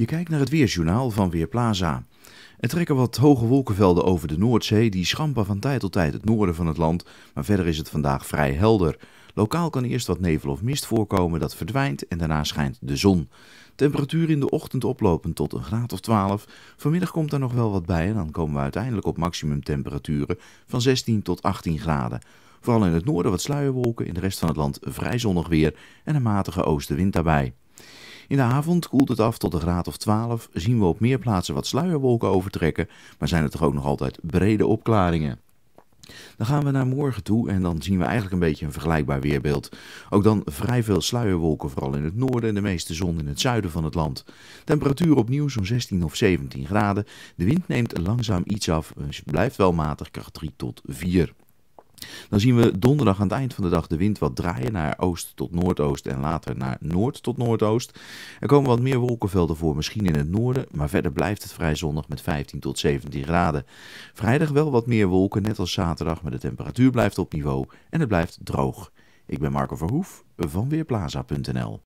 Je kijkt naar het weerjournaal van Weerplaza. Er trekken wat hoge wolkenvelden over de Noordzee, die schampen van tijd tot tijd het noorden van het land, maar verder is het vandaag vrij helder. Lokaal kan eerst wat nevel of mist voorkomen, dat verdwijnt en daarna schijnt de zon. Temperatuur in de ochtend oplopend tot een graad of 12. Vanmiddag komt er nog wel wat bij en dan komen we uiteindelijk op maximumtemperaturen van 16 tot 18 graden. Vooral in het noorden wat sluierwolken, in de rest van het land vrij zonnig weer en een matige oostenwind daarbij. In de avond koelt het af tot een graad of 12. Zien we op meer plaatsen wat sluierwolken overtrekken, maar zijn er toch ook nog altijd brede opklaringen. Dan gaan we naar morgen toe en dan zien we eigenlijk een beetje een vergelijkbaar weerbeeld. Ook dan vrij veel sluierwolken, vooral in het noorden en de meeste zon in het zuiden van het land. Temperatuur opnieuw zo'n 16 of 17 graden. De wind neemt langzaam iets af, dus blijft wel matig, kracht 3 tot 4. Dan zien we donderdag aan het eind van de dag de wind wat draaien naar oost tot noordoost en later naar noord tot noordoost. Er komen wat meer wolkenvelden voor, misschien in het noorden, maar verder blijft het vrij zonnig met 15 tot 17 graden. Vrijdag wel wat meer wolken, net als zaterdag, maar de temperatuur blijft op niveau en het blijft droog. Ik ben Marco Verhoef van Weerplaza.nl.